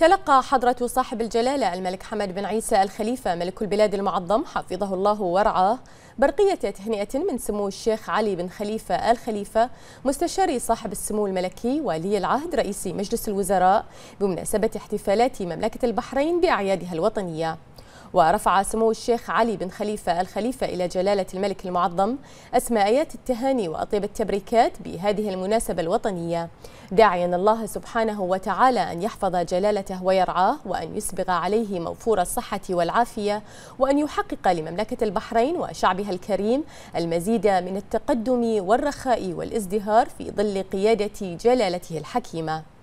تلقى حضرة صاحب الجلالة الملك حمد بن عيسى الخليفة ملك البلاد المعظم حفظه الله ورعاه برقية تهنئة من سمو الشيخ علي بن خليفة الخليفة مستشاري صاحب السمو الملكي ولي العهد رئيس مجلس الوزراء بمناسبة احتفالات مملكة البحرين بأعيادها الوطنية ورفع سمو الشيخ علي بن خليفة الخليفة إلى جلالة الملك المعظم أسمى آيات التهاني وأطيب التبريكات بهذه المناسبة الوطنية داعيا الله سبحانه وتعالى أن يحفظ جلالته ويرعاه وأن يسبغ عليه موفور الصحة والعافية وأن يحقق لمملكة البحرين وشعبها الكريم المزيد من التقدم والرخاء والازدهار في ظل قيادة جلالته الحكيمة